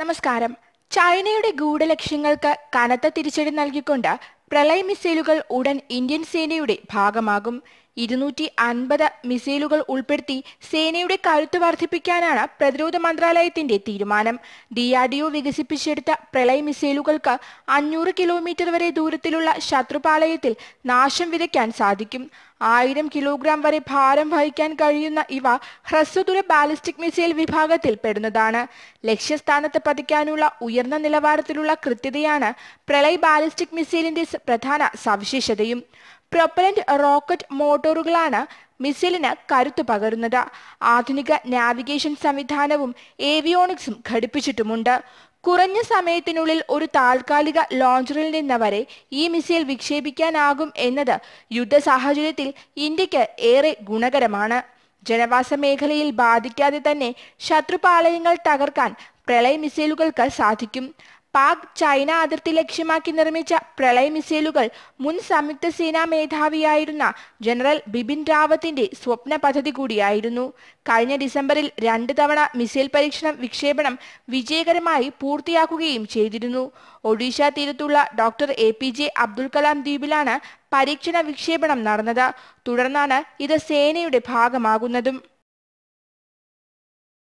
നമസ്കാരം ചൈനയുടെ ഗൂഢലക്ഷ്യങ്ങൾക്ക് കനത്ത തിരിച്ചടി നൽകിക്കൊണ്ട് പ്രളയ മിസൈലുകൾ ഉടൻ ഇന്ത്യൻ സേനയുടെ ഭാഗമാകും ഇരുന്നൂറ്റി അൻപത് മിസൈലുകൾ ഉൾപ്പെടുത്തി സേനയുടെ കരുത്ത് വർദ്ധിപ്പിക്കാനാണ് പ്രതിരോധ മന്ത്രാലയത്തിന്റെ തീരുമാനം ഡിആർഡിഒ വികസിപ്പിച്ചെടുത്ത പ്രളയ മിസൈലുകൾക്ക് അഞ്ഞൂറ് കിലോമീറ്റർ വരെ ദൂരത്തിലുള്ള ശത്രുപാളയത്തിൽ നാശം വിതയ്ക്കാൻ സാധിക്കും ആയിരം കിലോഗ്രാം വരെ ഭാരം വഹിക്കാൻ കഴിയുന്ന ഇവ ഹ്രസ്വദൂര ബാലിസ്റ്റിക് മിസൈൽ വിഭാഗത്തിൽ പെടുന്നതാണ് ലക്ഷ്യസ്ഥാനത്ത് പതിക്കാനുള്ള ഉയർന്ന നിലവാരത്തിലുള്ള കൃത്യതയാണ് പ്രളയ ബാലിസ്റ്റിക് മിസൈലിന്റെ പ്രധാന സവിശേഷതയും പ്രൊപ്പലന്റ് റോക്കറ്റ് മോട്ടോറുകളാണ് മിസൈലിന് കരുത്തു പകരുന്നത് ആധുനിക നാവിഗേഷൻ സംവിധാനവും ഏവിയോണിക്സും ഘടിപ്പിച്ചിട്ടുമുണ്ട് കുറഞ്ഞ സമയത്തിനുള്ളിൽ ഒരു താൽക്കാലിക ലോഞ്ചറിൽ നിന്ന് വരെ ഈ മിസൈൽ വിക്ഷേപിക്കാനാകും എന്നത് യുദ്ധ സാഹചര്യത്തിൽ ഇന്ത്യക്ക് ഏറെ ഗുണകരമാണ് ജനവാസ മേഖലയിൽ ബാധിക്കാതെ തന്നെ ശത്രുപാളയങ്ങൾ തകർക്കാൻ പ്രളയ മിസൈലുകൾക്ക് സാധിക്കും പാക് ചൈന അതിർത്തി ലക്ഷ്യമാക്കി നിർമ്മിച്ച പ്രളയ മിസൈലുകൾ മുൻ സംയുക്ത സേനാ മേധാവിയായിരുന്ന ജനറൽ ബിപിൻ റാവത്തിന്റെ സ്വപ്ന പദ്ധതി കൂടിയായിരുന്നു കഴിഞ്ഞ ഡിസംബറിൽ രണ്ട് തവണ മിസൈൽ പരീക്ഷണം വിക്ഷേപണം വിജയകരമായി പൂർത്തിയാക്കുകയും ചെയ്തിരുന്നു ഒഡീഷ തീരത്തുള്ള doctor A P J Abdul Kalam ദ്വീപിലാണ് പരീക്ഷണ വിക്ഷേപണം നടന്നത് തുടർന്നാണ് ഇത് സേനയുടെ ഭാഗമാകുന്നതും